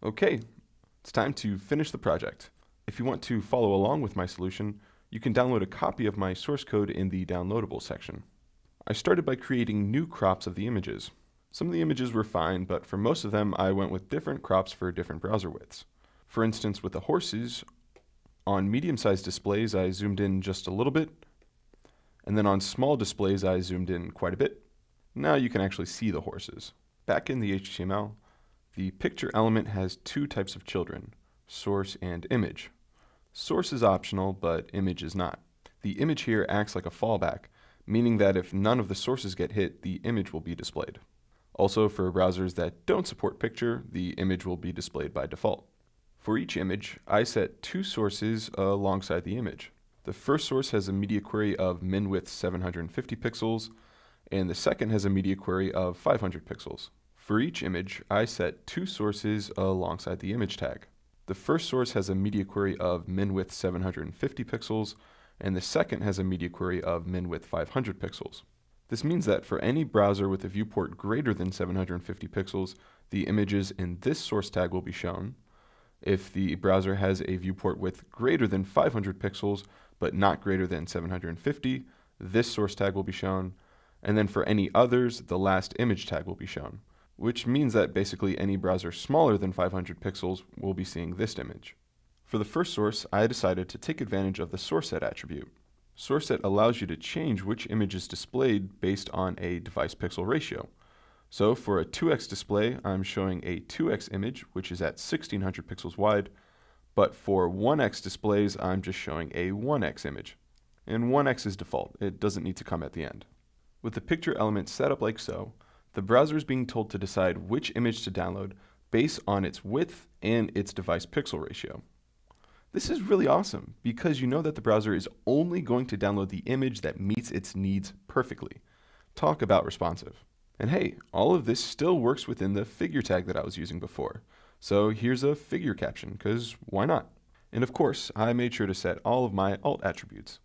Okay, it's time to finish the project. If you want to follow along with my solution, you can download a copy of my source code in the downloadable section. I started by creating new crops of the images. Some of the images were fine, but for most of them I went with different crops for different browser widths. For instance, with the horses, on medium-sized displays I zoomed in just a little bit, and then on small displays I zoomed in quite a bit. Now you can actually see the horses. Back in the HTML, the picture element has two types of children, source and image. Source is optional, but image is not. The image here acts like a fallback, meaning that if none of the sources get hit, the image will be displayed. Also, for browsers that don't support picture, the image will be displayed by default. For each image, I set two sources alongside the image. The first source has a media query of min width 750 pixels, and the second has a media query of 500 pixels. For each image, I set two sources alongside the image tag. The first source has a media query of min width 750 pixels, and the second has a media query of min width 500 pixels. This means that for any browser with a viewport greater than 750 pixels, the images in this source tag will be shown. If the browser has a viewport width greater than 500 pixels, but not greater than 750, this source tag will be shown. And then for any others, the last image tag will be shown which means that basically any browser smaller than 500 pixels will be seeing this image. For the first source, I decided to take advantage of the set attribute. set allows you to change which image is displayed based on a device pixel ratio. So for a 2x display, I'm showing a 2x image, which is at 1600 pixels wide, but for 1x displays, I'm just showing a 1x image. And 1x is default, it doesn't need to come at the end. With the picture element set up like so, the browser is being told to decide which image to download based on its width and its device pixel ratio. This is really awesome because you know that the browser is only going to download the image that meets its needs perfectly. Talk about responsive. And hey, all of this still works within the figure tag that I was using before. So here's a figure caption, because why not? And of course, I made sure to set all of my alt attributes.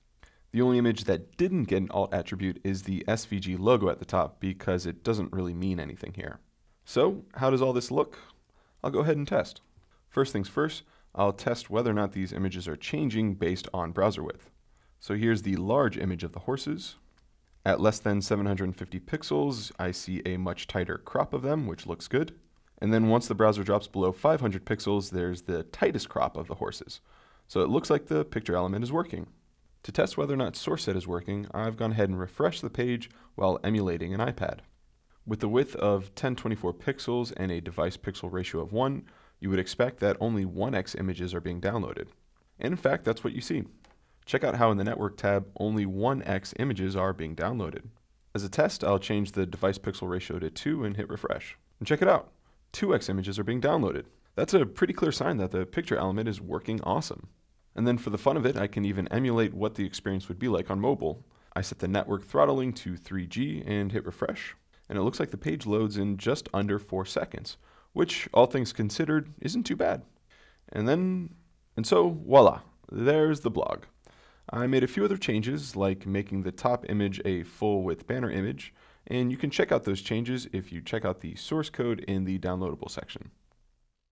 The only image that didn't get an alt attribute is the SVG logo at the top because it doesn't really mean anything here. So how does all this look? I'll go ahead and test. First things first, I'll test whether or not these images are changing based on browser width. So here's the large image of the horses. At less than 750 pixels, I see a much tighter crop of them, which looks good. And then once the browser drops below 500 pixels, there's the tightest crop of the horses. So it looks like the picture element is working. To test whether or not SourceSet is working, I've gone ahead and refreshed the page while emulating an iPad. With the width of 1024 pixels and a device pixel ratio of 1, you would expect that only 1x images are being downloaded. And in fact, that's what you see. Check out how in the Network tab, only 1x images are being downloaded. As a test, I'll change the device pixel ratio to 2 and hit refresh. And check it out, 2x images are being downloaded. That's a pretty clear sign that the picture element is working awesome. And then for the fun of it, I can even emulate what the experience would be like on mobile. I set the network throttling to 3G and hit refresh, and it looks like the page loads in just under 4 seconds, which, all things considered, isn't too bad. And then, and so, voila, there's the blog. I made a few other changes, like making the top image a full-width banner image, and you can check out those changes if you check out the source code in the downloadable section.